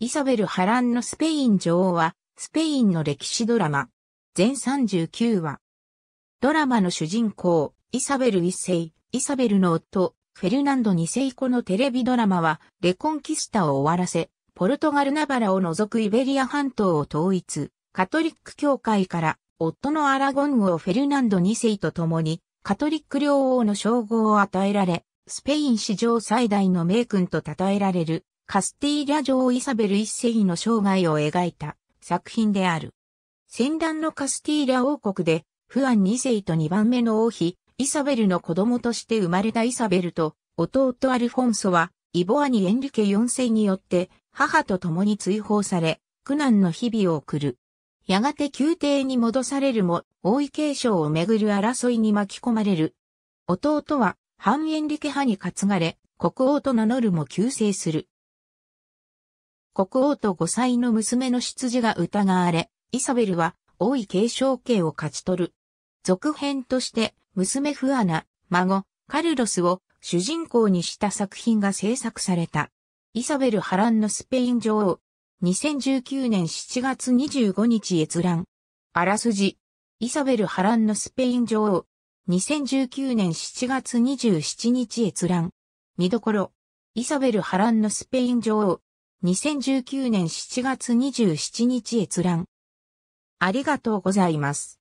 イサベル・ハランのスペイン女王は、スペインの歴史ドラマ。全39話。ドラマの主人公、イサベル一世、イサベルの夫、フェルナンド二世子のテレビドラマは、レコンキスタを終わらせ、ポルトガルナバラを除くイベリア半島を統一、カトリック教会から、夫のアラゴン王フェルナンド二世と共に、カトリック領王の称号を与えられ、スペイン史上最大の名君と称えられる、カスティーリャ城イサベル一世の生涯を描いた作品である。戦乱のカスティーリャ王国で、フアン二世と二番目の王妃、イサベルの子供として生まれたイサベルと、弟アルフォンソは、イボアニエンリケ四世によって、母と共に追放され、苦難の日々を送る。やがて宮廷に戻されるも、王位継承をめぐる争いに巻き込まれる。弟は、ハンエンリケ派に担がれ、国王と名乗るも救世する。国王と5歳の娘の出自が疑われ、イサベルは王位継承権を勝ち取る。続編として、娘フアナ、孫、カルロスを主人公にした作品が制作された。イサベル波乱のスペイン女王。2019年7月25日閲覧。あらすじ。イサベル波乱のスペイン女王。2019年7月27日閲覧。見どころ。イサベル波乱のスペイン女王。2019年7月27日閲覧。ありがとうございます。